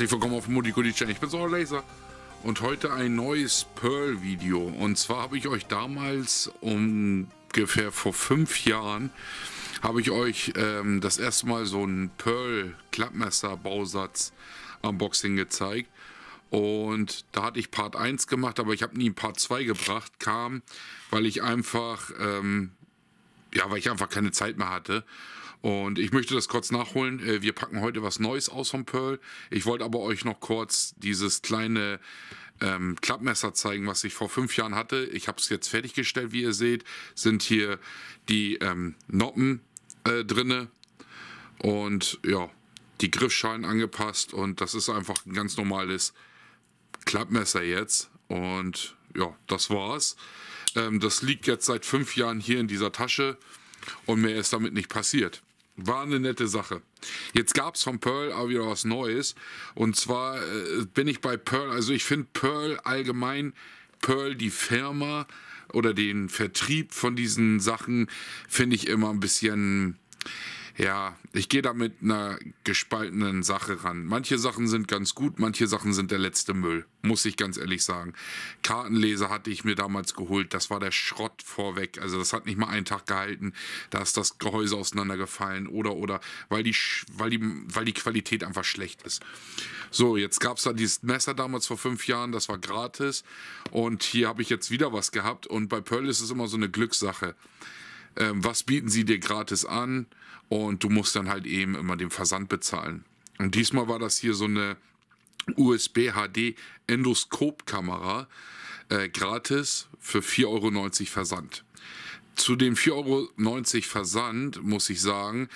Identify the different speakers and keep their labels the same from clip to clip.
Speaker 1: Herzlich willkommen auf Modico die Channel. Ich bin Sauer Laser und heute ein neues Pearl-Video. Und zwar habe ich euch damals ungefähr vor fünf Jahren habe ich euch ähm, das erste Mal so ein Pearl-Klappmesser-Bausatz Unboxing gezeigt. Und da hatte ich Part 1 gemacht, aber ich habe nie Part 2 gebracht. Kam, weil ich einfach, ähm, ja, weil ich einfach keine Zeit mehr hatte. Und ich möchte das kurz nachholen. Äh, wir packen heute was Neues aus vom Pearl. Ich wollte aber euch noch kurz dieses kleine ähm, Klappmesser zeigen, was ich vor fünf Jahren hatte. Ich habe es jetzt fertiggestellt, wie ihr seht. Sind hier die ähm, Noppen äh, drinne und ja, die Griffschalen angepasst. Und das ist einfach ein ganz normales Klappmesser jetzt. Und ja, das war's. Ähm, das liegt jetzt seit fünf Jahren hier in dieser Tasche und mehr ist damit nicht passiert. War eine nette Sache. Jetzt gab es von Pearl aber wieder was Neues. Und zwar äh, bin ich bei Pearl, also ich finde Pearl allgemein, Pearl die Firma oder den Vertrieb von diesen Sachen, finde ich immer ein bisschen ja, ich gehe da mit einer gespaltenen Sache ran. Manche Sachen sind ganz gut, manche Sachen sind der letzte Müll, muss ich ganz ehrlich sagen. Kartenleser hatte ich mir damals geholt, das war der Schrott vorweg. Also das hat nicht mal einen Tag gehalten, da ist das Gehäuse auseinandergefallen oder oder weil die weil die weil die Qualität einfach schlecht ist. So, jetzt gab es da dieses Messer damals vor fünf Jahren, das war gratis und hier habe ich jetzt wieder was gehabt und bei Pearl ist es immer so eine Glückssache ähm, was bieten sie dir gratis an und du musst dann halt eben immer den Versand bezahlen. Und diesmal war das hier so eine USB-HD Endoskopkamera äh, gratis für 4,90 Euro Versand. Zu dem 4,90 Euro Versand, muss ich sagen,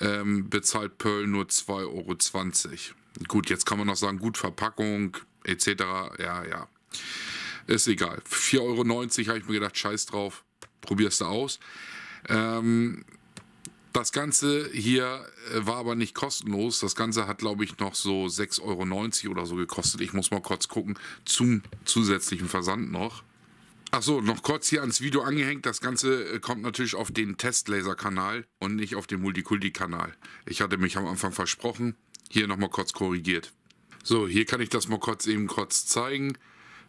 Speaker 1: ähm, bezahlt Pearl nur 2,20 Euro. Gut, jetzt kann man noch sagen, gut Verpackung etc. Ja, ja. Ist egal. 4,90 Euro habe ich mir gedacht, scheiß drauf, probierst du aus. Ähm, das Ganze hier äh, war aber nicht kostenlos. Das Ganze hat, glaube ich, noch so 6,90 Euro oder so gekostet. Ich muss mal kurz gucken zum zusätzlichen Versand noch. Achso, noch kurz hier ans Video angehängt. Das Ganze äh, kommt natürlich auf den Testlaser-Kanal und nicht auf den Multikulti-Kanal. Ich hatte mich am Anfang versprochen. Hier nochmal kurz korrigiert. So, hier kann ich das mal kurz eben kurz zeigen.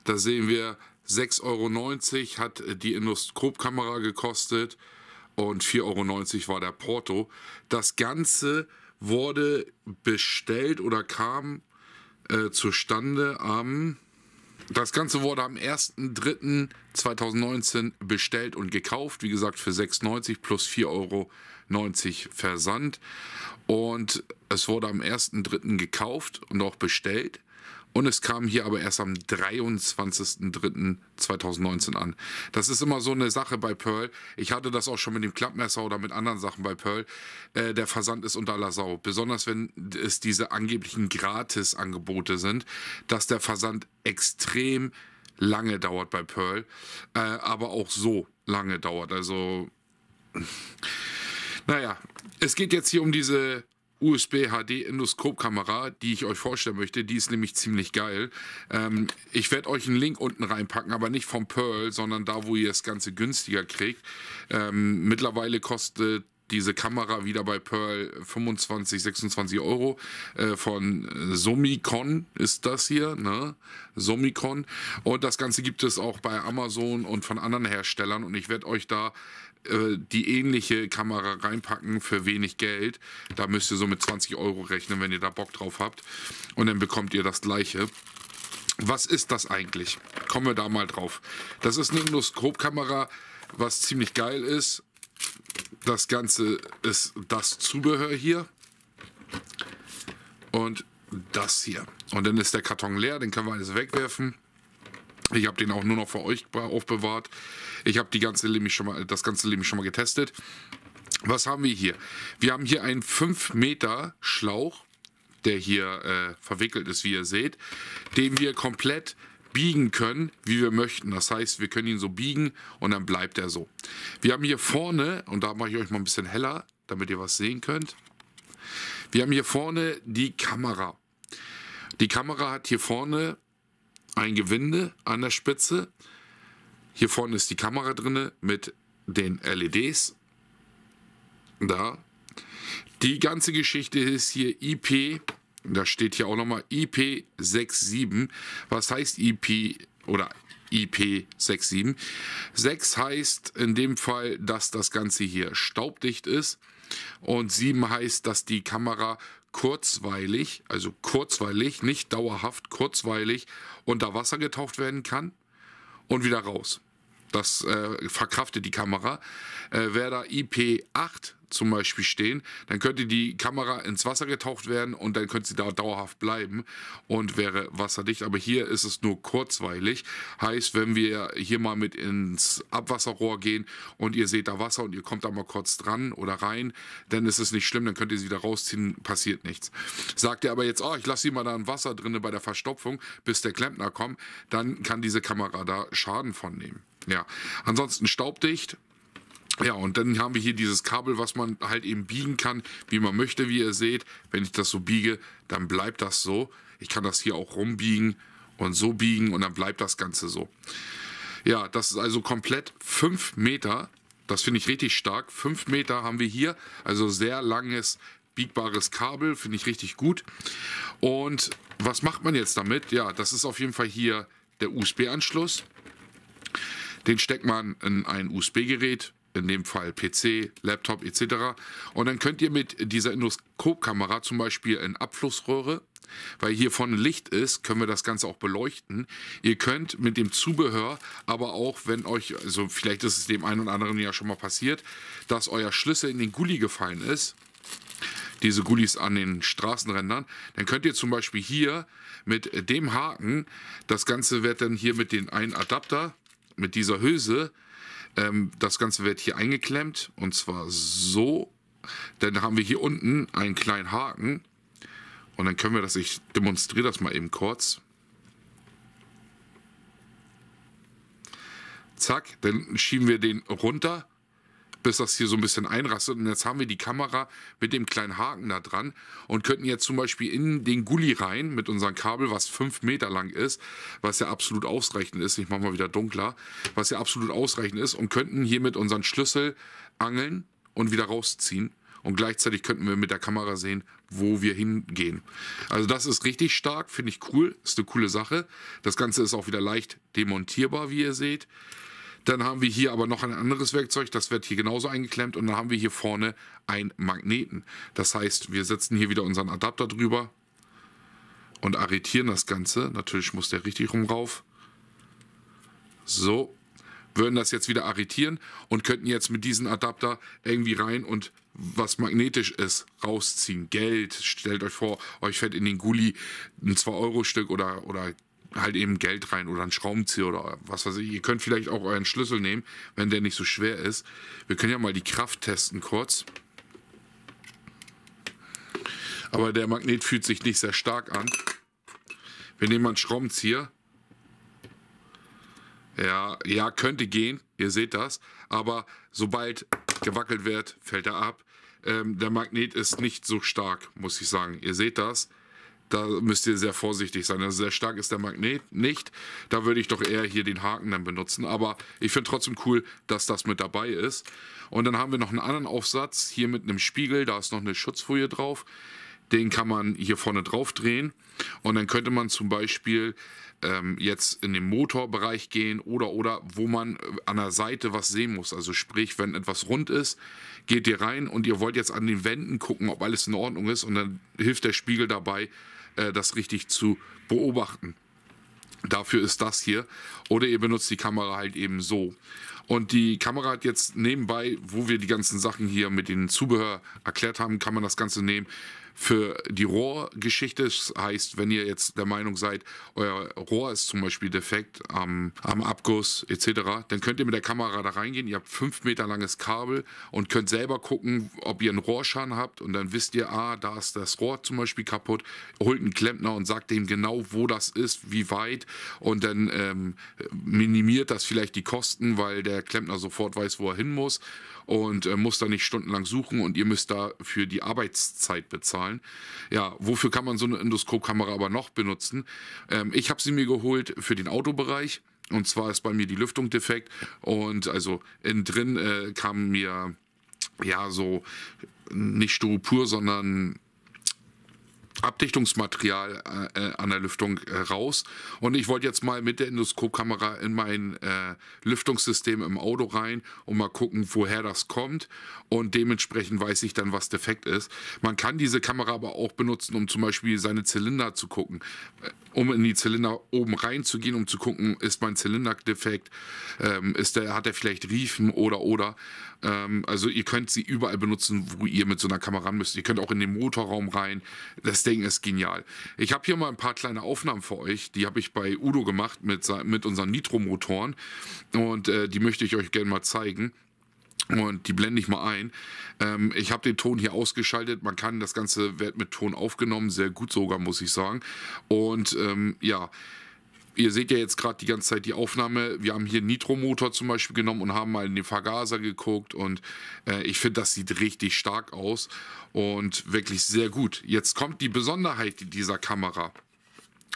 Speaker 1: Da sehen wir, 6,90 Euro hat äh, die Endoskopkamera gekostet und 4,90 Euro war der Porto. Das Ganze wurde bestellt oder kam äh, zustande am. Das Ganze wurde am 1.3.2019 bestellt und gekauft. Wie gesagt, für 6,90 plus 4,90 Euro Versand. Und es wurde am 1.3. gekauft und auch bestellt. Und es kam hier aber erst am 23.03.2019 an. Das ist immer so eine Sache bei Pearl. Ich hatte das auch schon mit dem Klappmesser oder mit anderen Sachen bei Pearl. Äh, der Versand ist unter aller Sau. Besonders wenn es diese angeblichen Gratis-Angebote sind, dass der Versand extrem lange dauert bei Pearl. Äh, aber auch so lange dauert. Also. Naja, es geht jetzt hier um diese USB HD Endoskopkamera, die ich euch vorstellen möchte. Die ist nämlich ziemlich geil. Ähm, ich werde euch einen Link unten reinpacken, aber nicht vom Pearl, sondern da, wo ihr das Ganze günstiger kriegt. Ähm, mittlerweile kostet diese Kamera wieder bei Pearl 25, 26 Euro äh, von äh, Somicon ist das hier, ne? Somicon. Und das Ganze gibt es auch bei Amazon und von anderen Herstellern. Und ich werde euch da äh, die ähnliche Kamera reinpacken für wenig Geld. Da müsst ihr so mit 20 Euro rechnen, wenn ihr da Bock drauf habt. Und dann bekommt ihr das gleiche. Was ist das eigentlich? Kommen wir da mal drauf. Das ist eine Endoskopkamera, was ziemlich geil ist. Das Ganze ist das Zubehör hier. Und das hier. Und dann ist der Karton leer, den können wir alles wegwerfen. Ich habe den auch nur noch für euch aufbewahrt. Ich habe das ganze Limi schon mal getestet. Was haben wir hier? Wir haben hier einen 5 Meter Schlauch, der hier äh, verwickelt ist, wie ihr seht, den wir komplett biegen können, wie wir möchten. Das heißt, wir können ihn so biegen und dann bleibt er so. Wir haben hier vorne, und da mache ich euch mal ein bisschen heller, damit ihr was sehen könnt. Wir haben hier vorne die Kamera. Die Kamera hat hier vorne ein Gewinde an der Spitze. Hier vorne ist die Kamera drin mit den LEDs. Da. Die ganze Geschichte ist hier IP, da steht hier auch nochmal IP67. Was heißt IP oder IP67? 6 heißt in dem Fall, dass das Ganze hier staubdicht ist. Und 7 heißt, dass die Kamera kurzweilig, also kurzweilig, nicht dauerhaft, kurzweilig unter Wasser getaucht werden kann und wieder raus. Das äh, verkraftet die Kamera. Äh, wer da IP8 zum Beispiel stehen, dann könnte die Kamera ins Wasser getaucht werden und dann könnte sie da dauerhaft bleiben und wäre wasserdicht. Aber hier ist es nur kurzweilig. Heißt, wenn wir hier mal mit ins Abwasserrohr gehen und ihr seht da Wasser und ihr kommt da mal kurz dran oder rein, dann ist es nicht schlimm, dann könnt ihr sie wieder rausziehen, passiert nichts. Sagt ihr aber jetzt, oh, ich lasse sie mal da im Wasser drinne bei der Verstopfung, bis der Klempner kommt, dann kann diese Kamera da Schaden von nehmen. Ja, ansonsten staubdicht, ja, und dann haben wir hier dieses Kabel, was man halt eben biegen kann, wie man möchte, wie ihr seht. Wenn ich das so biege, dann bleibt das so. Ich kann das hier auch rumbiegen und so biegen und dann bleibt das Ganze so. Ja, das ist also komplett 5 Meter. Das finde ich richtig stark. 5 Meter haben wir hier, also sehr langes biegbares Kabel, finde ich richtig gut. Und was macht man jetzt damit? Ja, das ist auf jeden Fall hier der USB-Anschluss. Den steckt man in ein USB-Gerät, in dem Fall PC, Laptop etc. Und dann könnt ihr mit dieser Endoskopkamera zum Beispiel in Abflussröhre, weil hier vorne Licht ist, können wir das Ganze auch beleuchten. Ihr könnt mit dem Zubehör, aber auch wenn euch, also vielleicht ist es dem einen oder anderen ja schon mal passiert, dass euer Schlüssel in den Gully gefallen ist, diese Gullis an den Straßenrändern, dann könnt ihr zum Beispiel hier mit dem Haken, das Ganze wird dann hier mit dem einen Adapter, mit dieser Hülse, ähm, das Ganze wird hier eingeklemmt und zwar so. Dann haben wir hier unten einen kleinen Haken und dann können wir das, ich demonstriere das mal eben kurz. Zack, dann schieben wir den runter bis das hier so ein bisschen einrastet. Und jetzt haben wir die Kamera mit dem kleinen Haken da dran und könnten jetzt zum Beispiel in den Gully rein mit unserem Kabel, was fünf Meter lang ist, was ja absolut ausreichend ist. Ich mache mal wieder dunkler, was ja absolut ausreichend ist und könnten hier mit unseren Schlüssel angeln und wieder rausziehen. Und gleichzeitig könnten wir mit der Kamera sehen, wo wir hingehen. Also das ist richtig stark, finde ich cool, ist eine coole Sache. Das Ganze ist auch wieder leicht demontierbar, wie ihr seht. Dann haben wir hier aber noch ein anderes Werkzeug, das wird hier genauso eingeklemmt und dann haben wir hier vorne einen Magneten. Das heißt, wir setzen hier wieder unseren Adapter drüber und arretieren das Ganze. Natürlich muss der richtig rum rauf. So, würden das jetzt wieder arretieren und könnten jetzt mit diesem Adapter irgendwie rein und was magnetisch ist, rausziehen. Geld, stellt euch vor, euch fällt in den Gully ein 2-Euro-Stück oder, oder halt eben Geld rein oder einen Schraubenzieher oder was weiß ich. Ihr könnt vielleicht auch euren Schlüssel nehmen, wenn der nicht so schwer ist. Wir können ja mal die Kraft testen kurz. Aber der Magnet fühlt sich nicht sehr stark an. Wir nehmen mal einen Schraubenzieher. Ja, ja, könnte gehen. Ihr seht das. Aber sobald gewackelt wird, fällt er ab. Ähm, der Magnet ist nicht so stark, muss ich sagen. Ihr seht das. Da müsst ihr sehr vorsichtig sein. Also sehr stark ist der Magnet nicht. Da würde ich doch eher hier den Haken dann benutzen. Aber ich finde trotzdem cool, dass das mit dabei ist. Und dann haben wir noch einen anderen Aufsatz hier mit einem Spiegel. Da ist noch eine Schutzfolie drauf. Den kann man hier vorne drauf drehen. Und dann könnte man zum Beispiel ähm, jetzt in den Motorbereich gehen oder oder wo man äh, an der Seite was sehen muss. Also sprich, wenn etwas rund ist, geht ihr rein und ihr wollt jetzt an den Wänden gucken, ob alles in Ordnung ist. Und dann hilft der Spiegel dabei, äh, das richtig zu beobachten. Dafür ist das hier. Oder ihr benutzt die Kamera halt eben so. Und die Kamera hat jetzt nebenbei, wo wir die ganzen Sachen hier mit dem Zubehör erklärt haben, kann man das Ganze nehmen für die Rohrgeschichte. Das heißt, wenn ihr jetzt der Meinung seid, euer Rohr ist zum Beispiel defekt am, am Abguss etc., dann könnt ihr mit der Kamera da reingehen. Ihr habt fünf Meter langes Kabel und könnt selber gucken, ob ihr einen Rohrschaden habt. Und dann wisst ihr, ah, da ist das Rohr zum Beispiel kaputt. Holt einen Klempner und sagt dem genau, wo das ist, wie weit. Und dann ähm, minimiert das vielleicht die Kosten, weil der Klempner sofort weiß, wo er hin muss und äh, muss da nicht stundenlang suchen und ihr müsst da für die Arbeitszeit bezahlen. Ja, wofür kann man so eine Endoskopkamera aber noch benutzen? Ähm, ich habe sie mir geholt für den Autobereich. Und zwar ist bei mir die Lüftung defekt und also innen drin äh, kam mir ja so nicht Styropor, sondern Abdichtungsmaterial äh, äh, an der Lüftung äh, raus. Und ich wollte jetzt mal mit der Endoskopkamera in mein äh, Lüftungssystem im Auto rein und mal gucken, woher das kommt. Und dementsprechend weiß ich dann, was defekt ist. Man kann diese Kamera aber auch benutzen, um zum Beispiel seine Zylinder zu gucken, äh, um in die Zylinder oben reinzugehen, um zu gucken, ist mein Zylinder defekt, ähm, ist der, hat er vielleicht Riefen oder oder. Ähm, also ihr könnt sie überall benutzen, wo ihr mit so einer Kamera ran müsst. Ihr könnt auch in den Motorraum rein. Das ist der Deswegen ist genial. Ich habe hier mal ein paar kleine Aufnahmen für euch. Die habe ich bei Udo gemacht mit, mit unseren Nitro-Motoren. Und äh, die möchte ich euch gerne mal zeigen. Und die blende ich mal ein. Ähm, ich habe den Ton hier ausgeschaltet. Man kann das Ganze wird mit Ton aufgenommen. Sehr gut sogar, muss ich sagen. Und ähm, ja ihr seht ja jetzt gerade die ganze Zeit die Aufnahme. Wir haben hier einen Nitromotor zum Beispiel genommen und haben mal in den Vergaser geguckt. Und äh, ich finde, das sieht richtig stark aus und wirklich sehr gut. Jetzt kommt die Besonderheit dieser Kamera.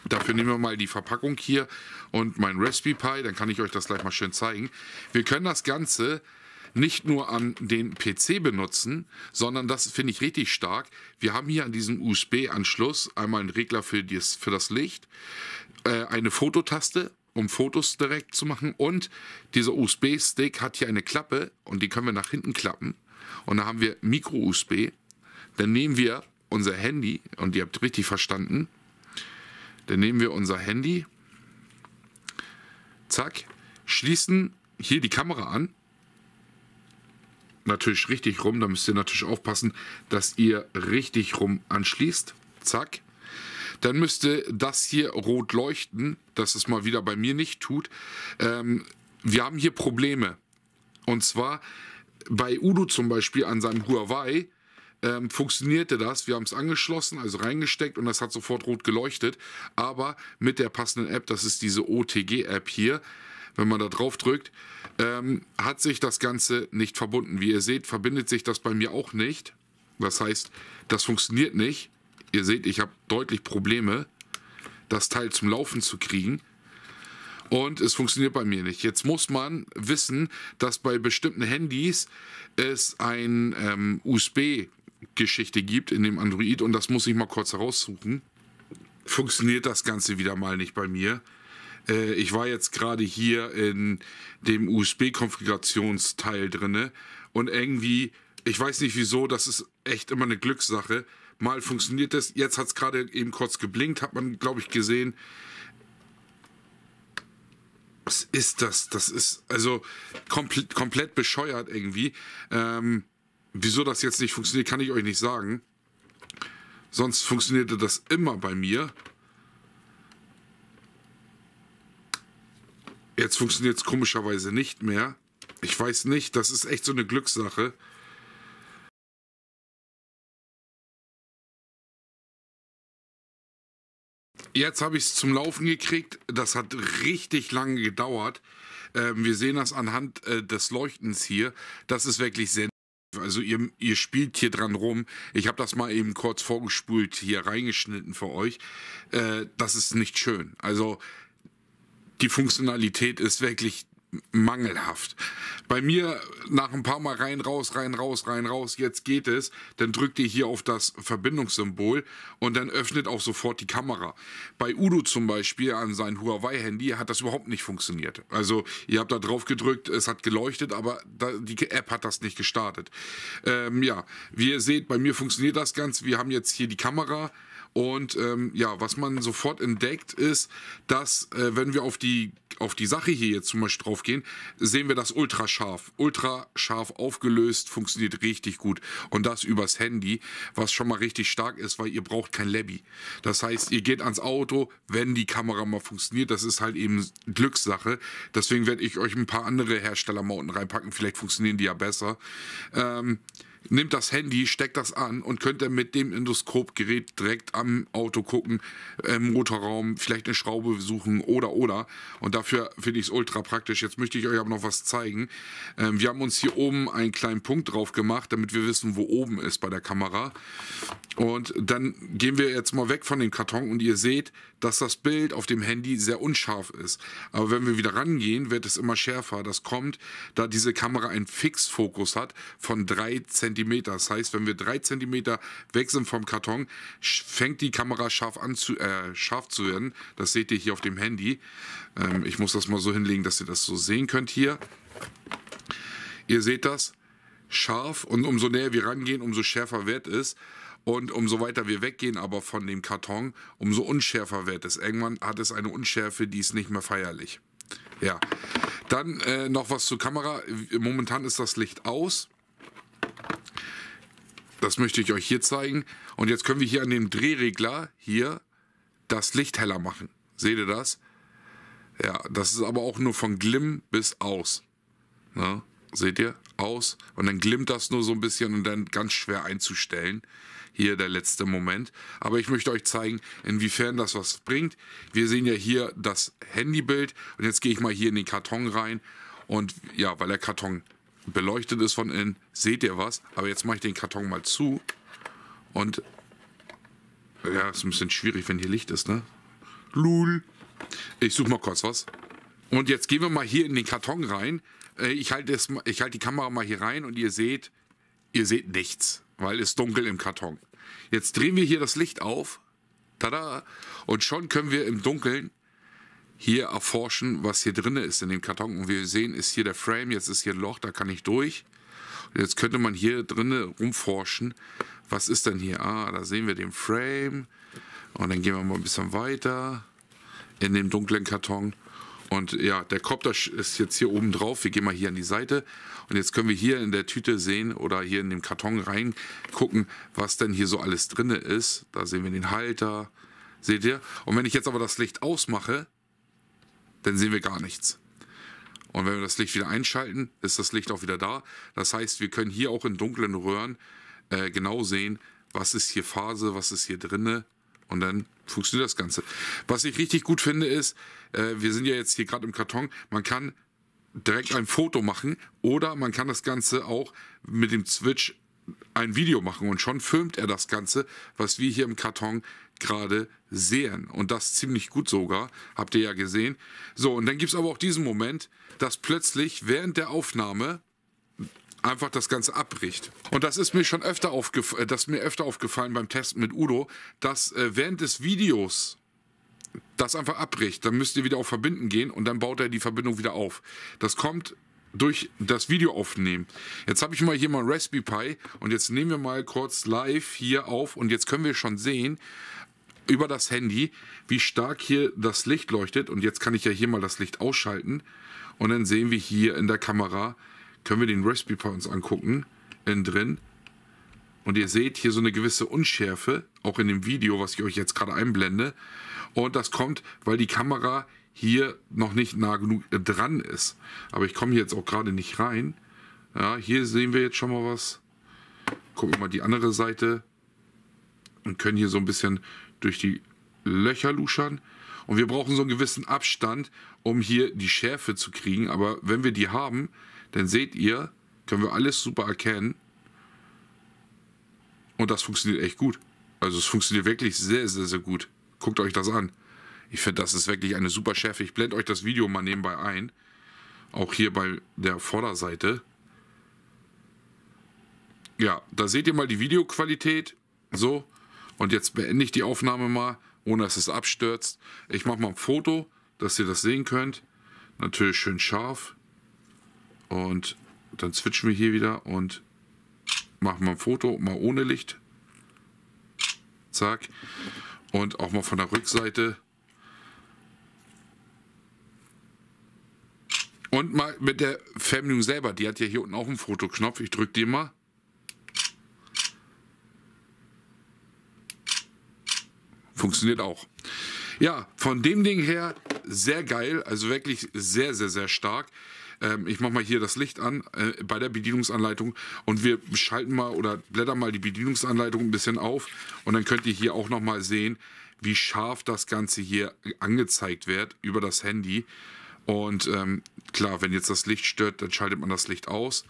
Speaker 1: Dafür nehmen wir mal die Verpackung hier und mein Raspberry Pi, dann kann ich euch das gleich mal schön zeigen. Wir können das Ganze nicht nur an den PC benutzen, sondern das finde ich richtig stark. Wir haben hier an diesem USB-Anschluss einmal einen Regler für, dies, für das Licht, äh, eine Fototaste, um Fotos direkt zu machen und dieser USB-Stick hat hier eine Klappe und die können wir nach hinten klappen und da haben wir Micro-USB. Dann nehmen wir unser Handy und ihr habt richtig verstanden. Dann nehmen wir unser Handy, zack, schließen hier die Kamera an natürlich richtig rum. Da müsst ihr natürlich aufpassen, dass ihr richtig rum anschließt. Zack. Dann müsste das hier rot leuchten, dass es mal wieder bei mir nicht tut. Ähm, wir haben hier Probleme. Und zwar bei Udo zum Beispiel an seinem Huawei ähm, funktionierte das. Wir haben es angeschlossen, also reingesteckt und das hat sofort rot geleuchtet. Aber mit der passenden App, das ist diese OTG-App hier, wenn man da drauf drückt, ähm, hat sich das Ganze nicht verbunden. Wie ihr seht, verbindet sich das bei mir auch nicht. Das heißt, das funktioniert nicht. Ihr seht, ich habe deutlich Probleme, das Teil zum Laufen zu kriegen. Und es funktioniert bei mir nicht. Jetzt muss man wissen, dass bei bestimmten Handys es ein ähm, USB-Geschichte gibt in dem Android. Und das muss ich mal kurz heraussuchen. Funktioniert das Ganze wieder mal nicht bei mir. Äh, ich war jetzt gerade hier in dem USB-Konfigurationsteil drinne und irgendwie, ich weiß nicht wieso, das ist echt immer eine Glückssache. Mal funktioniert das, jetzt hat es gerade eben kurz geblinkt, hat man, glaube ich, gesehen. Was ist das? Das ist also komplett, komplett bescheuert irgendwie. Ähm, wieso das jetzt nicht funktioniert, kann ich euch nicht sagen. Sonst funktionierte das immer bei mir. Jetzt funktioniert es komischerweise nicht mehr. Ich weiß nicht, das ist echt so eine Glückssache. Jetzt habe ich es zum Laufen gekriegt. Das hat richtig lange gedauert. Ähm, wir sehen das anhand äh, des Leuchtens hier. Das ist wirklich sehr. Also ihr, ihr spielt hier dran rum. Ich habe das mal eben kurz vorgespult, hier reingeschnitten für euch. Äh, das ist nicht schön. Also die Funktionalität ist wirklich mangelhaft. Bei mir nach ein paar Mal rein, raus, rein, raus, rein, raus, jetzt geht es, dann drückt ihr hier auf das Verbindungssymbol und dann öffnet auch sofort die Kamera. Bei Udo zum Beispiel an sein Huawei-Handy hat das überhaupt nicht funktioniert. Also ihr habt da drauf gedrückt, es hat geleuchtet, aber da, die App hat das nicht gestartet. Ähm, ja, wie ihr seht, bei mir funktioniert das Ganze. Wir haben jetzt hier die Kamera, und ähm, ja, was man sofort entdeckt, ist, dass äh, wenn wir auf die, auf die Sache hier jetzt zum Beispiel drauf gehen, sehen wir das ultra scharf. Ultra scharf aufgelöst, funktioniert richtig gut. Und das übers Handy, was schon mal richtig stark ist, weil ihr braucht kein Labby. Das heißt, ihr geht ans Auto, wenn die Kamera mal funktioniert. Das ist halt eben Glückssache. Deswegen werde ich euch ein paar andere Hersteller-Mounten reinpacken. Vielleicht funktionieren die ja besser. Ähm, nimmt das Handy, steckt das an und könnt dann mit dem Endoskopgerät direkt am Auto gucken, im Motorraum, vielleicht eine Schraube suchen oder oder. Und dafür finde ich es ultra praktisch. Jetzt möchte ich euch aber noch was zeigen. Ähm, wir haben uns hier oben einen kleinen Punkt drauf gemacht, damit wir wissen, wo oben ist bei der Kamera. Und dann gehen wir jetzt mal weg von dem Karton und ihr seht, dass das Bild auf dem Handy sehr unscharf ist. Aber wenn wir wieder rangehen, wird es immer schärfer. Das kommt, da diese Kamera einen Fixfokus hat von 3 cm. Das heißt, wenn wir 3 cm weg sind vom Karton, fängt die Kamera scharf an zu, äh, scharf zu werden. Das seht ihr hier auf dem Handy. Ähm, ich muss das mal so hinlegen, dass ihr das so sehen könnt hier. Ihr seht das scharf und umso näher wir rangehen, umso schärfer wird es. Und umso weiter wir weggehen aber von dem Karton, umso unschärfer wird es. Irgendwann hat es eine Unschärfe, die ist nicht mehr feierlich. Ja. Dann äh, noch was zur Kamera. Momentan ist das Licht aus. Das möchte ich euch hier zeigen. Und jetzt können wir hier an dem Drehregler hier das Licht heller machen. Seht ihr das? Ja, das ist aber auch nur von Glimm bis aus. Na, ne? seht ihr? Aus. Und dann glimmt das nur so ein bisschen und dann ganz schwer einzustellen hier der letzte Moment. Aber ich möchte euch zeigen, inwiefern das was bringt. Wir sehen ja hier das Handybild und jetzt gehe ich mal hier in den Karton rein und ja, weil der Karton beleuchtet ist von innen, seht ihr was. Aber jetzt mache ich den Karton mal zu und ja, ist ein bisschen schwierig, wenn hier Licht ist, ne? Lul. Ich suche mal kurz was. Und jetzt gehen wir mal hier in den Karton rein. Äh, ich halte halt die Kamera mal hier rein und ihr seht, ihr seht nichts, weil es dunkel im Karton. Jetzt drehen wir hier das Licht auf. Tada! Und schon können wir im Dunkeln hier erforschen, was hier drin ist in dem Karton. Und wir sehen, ist hier der Frame, jetzt ist hier ein Loch, da kann ich durch. Und jetzt könnte man hier drinnen rumforschen. Was ist denn hier? Ah, da sehen wir den Frame. Und dann gehen wir mal ein bisschen weiter in dem dunklen Karton. Und ja, der Copter ist jetzt hier oben drauf. Wir gehen mal hier an die Seite. Und jetzt können wir hier in der Tüte sehen oder hier in dem Karton reingucken, was denn hier so alles drin ist. Da sehen wir den Halter, seht ihr? Und wenn ich jetzt aber das Licht ausmache, dann sehen wir gar nichts. Und wenn wir das Licht wieder einschalten, ist das Licht auch wieder da. Das heißt, wir können hier auch in dunklen Röhren äh, genau sehen, was ist hier Phase, was ist hier drinne. Und dann funktioniert das Ganze. Was ich richtig gut finde ist, äh, wir sind ja jetzt hier gerade im Karton, man kann direkt ein Foto machen oder man kann das Ganze auch mit dem Switch ein Video machen und schon filmt er das Ganze, was wir hier im Karton gerade sehen. Und das ziemlich gut sogar, habt ihr ja gesehen. So, und dann gibt es aber auch diesen Moment, dass plötzlich während der Aufnahme einfach das Ganze abbricht. Und das ist mir schon öfter, aufgef äh, das mir öfter aufgefallen beim Testen mit Udo, dass äh, während des Videos das einfach abbricht, dann müsst ihr wieder auf Verbinden gehen und dann baut er die Verbindung wieder auf. Das kommt durch das Video aufnehmen. Jetzt habe ich mal hier mal Raspberry Pi und jetzt nehmen wir mal kurz live hier auf und jetzt können wir schon sehen über das Handy, wie stark hier das Licht leuchtet und jetzt kann ich ja hier mal das Licht ausschalten und dann sehen wir hier in der Kamera, können wir den Raspberry Pi uns angucken, innen drin und ihr seht hier so eine gewisse Unschärfe, auch in dem Video, was ich euch jetzt gerade einblende und das kommt, weil die Kamera hier noch nicht nah genug äh, dran ist. Aber ich komme jetzt auch gerade nicht rein. Ja, hier sehen wir jetzt schon mal was. Gucken wir mal die andere Seite und können hier so ein bisschen durch die Löcher luschern. Und wir brauchen so einen gewissen Abstand, um hier die Schärfe zu kriegen. Aber wenn wir die haben, dann seht ihr, können wir alles super erkennen. Und das funktioniert echt gut. Also es funktioniert wirklich sehr, sehr, sehr gut. Guckt euch das an. Ich finde, das ist wirklich eine super Schärfe. Ich blende euch das Video mal nebenbei ein. Auch hier bei der Vorderseite. Ja, da seht ihr mal die Videoqualität. So. Und jetzt beende ich die Aufnahme mal, ohne dass es abstürzt. Ich mache mal ein Foto, dass ihr das sehen könnt. Natürlich schön scharf. Und dann switchen wir hier wieder und machen mal ein Foto, mal ohne Licht. Zack. Und auch mal von der Rückseite. Und mal mit der Fernbedienung selber. Die hat ja hier unten auch einen Fotoknopf. Ich drücke den mal. Funktioniert auch. Ja, von dem Ding her sehr geil. Also wirklich sehr, sehr, sehr stark ähm, ich mache mal hier das Licht an äh, bei der Bedienungsanleitung und wir schalten mal oder blättern mal die Bedienungsanleitung ein bisschen auf und dann könnt ihr hier auch nochmal sehen, wie scharf das Ganze hier angezeigt wird über das Handy. Und ähm, klar, wenn jetzt das Licht stört, dann schaltet man das Licht aus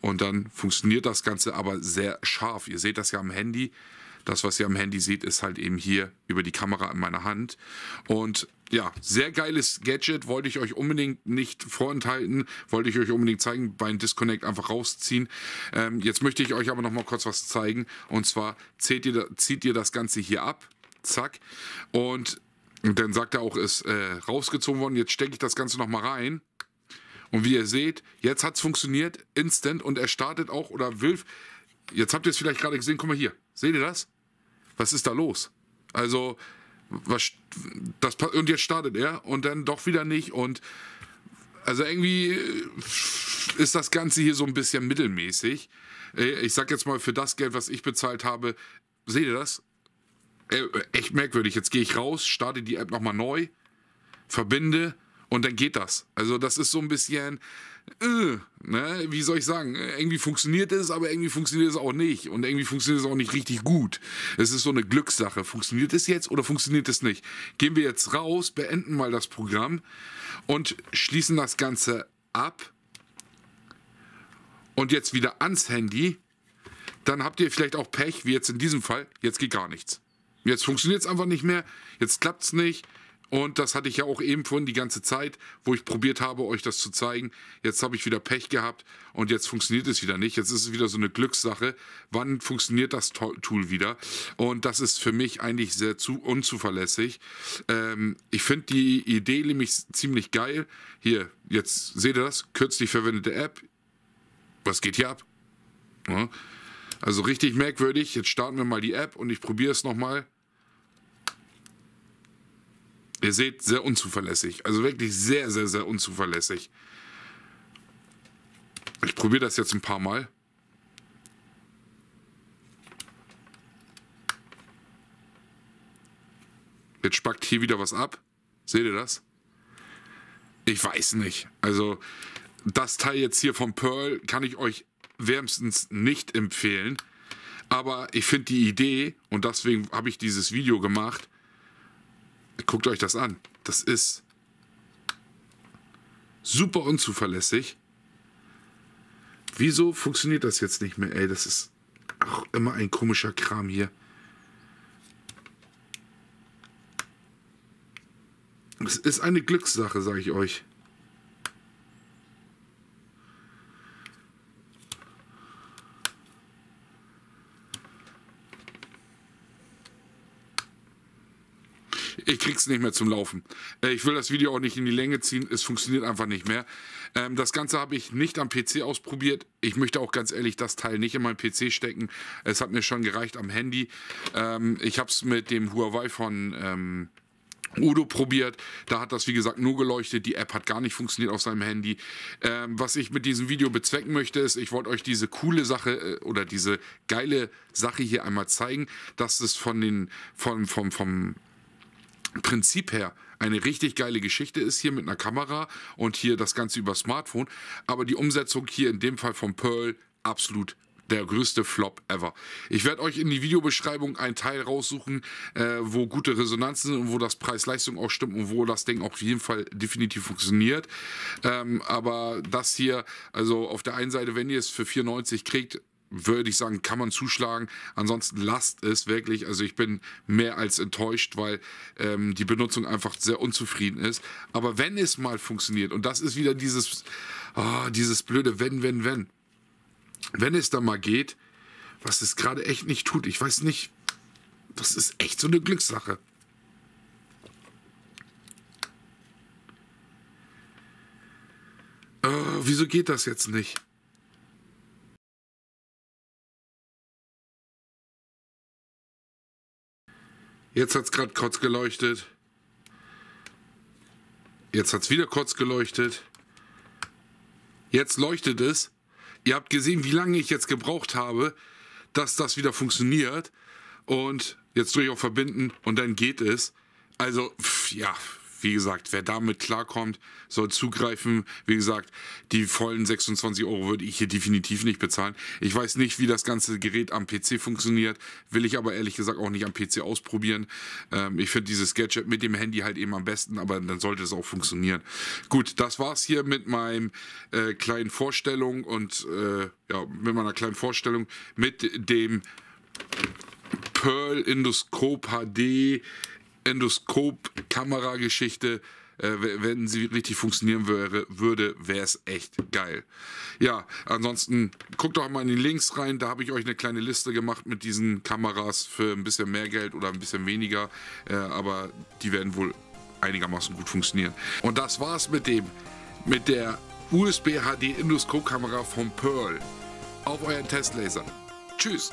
Speaker 1: und dann funktioniert das Ganze aber sehr scharf. Ihr seht das ja am Handy, das, was ihr am Handy seht, ist halt eben hier über die Kamera in meiner Hand. Und ja, sehr geiles Gadget, wollte ich euch unbedingt nicht vorenthalten, wollte ich euch unbedingt zeigen, beim Disconnect einfach rausziehen. Ähm, jetzt möchte ich euch aber nochmal kurz was zeigen und zwar zieht ihr, zieht ihr das Ganze hier ab, zack, und, dann sagt er auch, ist äh, rausgezogen worden, jetzt stecke ich das Ganze nochmal rein. Und wie ihr seht, jetzt hat es funktioniert, instant, und er startet auch oder will, jetzt habt ihr es vielleicht gerade gesehen, guck mal hier, seht ihr das? Was ist da los? Also, was, das, und jetzt startet er und dann doch wieder nicht. Und also irgendwie äh, ist das Ganze hier so ein bisschen mittelmäßig. Äh, ich sag jetzt mal, für das Geld, was ich bezahlt habe, seht ihr das? Äh, echt merkwürdig. Jetzt gehe ich raus, starte die App nochmal neu, verbinde und dann geht das. Also, das ist so ein bisschen äh, ne, wie soll ich sagen, äh, irgendwie funktioniert es, aber irgendwie funktioniert es auch nicht. Und irgendwie funktioniert es auch nicht richtig gut. Es ist so eine Glückssache. Funktioniert es jetzt oder funktioniert es nicht? Gehen wir jetzt raus, beenden mal das Programm und schließen das Ganze ab. Und jetzt wieder ans Handy. Dann habt ihr vielleicht auch Pech, wie jetzt in diesem Fall. Jetzt geht gar nichts. Jetzt funktioniert es einfach nicht mehr. Jetzt klappt es nicht. Und das hatte ich ja auch eben vorhin die ganze Zeit, wo ich probiert habe, euch das zu zeigen. Jetzt habe ich wieder Pech gehabt und jetzt funktioniert es wieder nicht. Jetzt ist es wieder so eine Glückssache. Wann funktioniert das Tool wieder? Und das ist für mich eigentlich sehr zu unzuverlässig. Ähm, ich finde die Idee nämlich ziemlich geil. Hier, jetzt seht ihr das. Kürzlich verwendete App. Was geht hier ab? Ja. Also richtig merkwürdig. Jetzt starten wir mal die App und ich probiere es nochmal. mal. Ihr seht, sehr unzuverlässig. Also wirklich sehr, sehr, sehr unzuverlässig. Ich probiere das jetzt ein paar Mal. Jetzt spackt hier wieder was ab. Seht ihr das? Ich weiß nicht. Also das Teil jetzt hier vom Pearl kann ich euch wärmstens nicht empfehlen. Aber ich finde die Idee, und deswegen habe ich dieses Video gemacht, Guckt euch das an. Das ist super unzuverlässig. Wieso funktioniert das jetzt nicht mehr? Ey, das ist auch immer ein komischer Kram hier. Es ist eine Glückssache, sage ich euch. krieg's nicht mehr zum Laufen. Äh, ich will das Video auch nicht in die Länge ziehen, es funktioniert einfach nicht mehr. Ähm, das Ganze habe ich nicht am PC ausprobiert. Ich möchte auch ganz ehrlich das Teil nicht in meinen PC stecken. Es hat mir schon gereicht am Handy. Ähm, ich habe es mit dem Huawei von... Ähm, Udo probiert, da hat das wie gesagt nur geleuchtet, die App hat gar nicht funktioniert auf seinem Handy. Ähm, was ich mit diesem Video bezwecken möchte, ist, ich wollte euch diese coole Sache äh, oder diese geile Sache hier einmal zeigen, dass es von den, vom, vom, vom Prinzip her eine richtig geile Geschichte ist hier mit einer Kamera und hier das Ganze über Smartphone. Aber die Umsetzung hier in dem Fall von Pearl absolut der größte Flop ever. Ich werde euch in die Videobeschreibung einen Teil raussuchen, äh, wo gute Resonanzen sind und wo das Preis-Leistung auch stimmt und wo das Ding auch auf jeden Fall definitiv funktioniert. Ähm, aber das hier, also auf der einen Seite, wenn ihr es für 94 kriegt, würde ich sagen, kann man zuschlagen. Ansonsten lasst es wirklich. Also ich bin mehr als enttäuscht, weil ähm, die Benutzung einfach sehr unzufrieden ist. Aber wenn es mal funktioniert, und das ist wieder dieses, oh, dieses blöde Wenn, wenn, wenn. Wenn es dann mal geht, was es gerade echt nicht tut. Ich weiß nicht, das ist echt so eine Glückssache. Oh, wieso geht das jetzt nicht? Jetzt hat es gerade kurz geleuchtet. Jetzt hat es wieder kurz geleuchtet. Jetzt leuchtet es. Ihr habt gesehen, wie lange ich jetzt gebraucht habe, dass das wieder funktioniert. Und jetzt tue ich auch verbinden und dann geht es. Also, pff, ja, wie gesagt, wer damit klarkommt, soll zugreifen. Wie gesagt, die vollen 26 Euro würde ich hier definitiv nicht bezahlen. Ich weiß nicht, wie das ganze Gerät am PC funktioniert, will ich aber ehrlich gesagt auch nicht am PC ausprobieren. Ähm, ich finde dieses Gadget mit dem Handy halt eben am besten, aber dann sollte es auch funktionieren. Gut, das war's hier mit meinem äh, kleinen Vorstellung und äh, ja, mit meiner kleinen Vorstellung mit dem Pearl Indoscope HD Endoskop-Kamera-Geschichte, äh, wenn sie richtig funktionieren wäre, würde, wäre es echt geil. Ja, ansonsten guckt doch mal in die Links rein. Da habe ich euch eine kleine Liste gemacht mit diesen Kameras für ein bisschen mehr Geld oder ein bisschen weniger. Äh, aber die werden wohl einigermaßen gut funktionieren. Und das war's mit dem, mit der USB HD Endoskop-Kamera von Pearl. Auf euren Testlaser. Tschüss.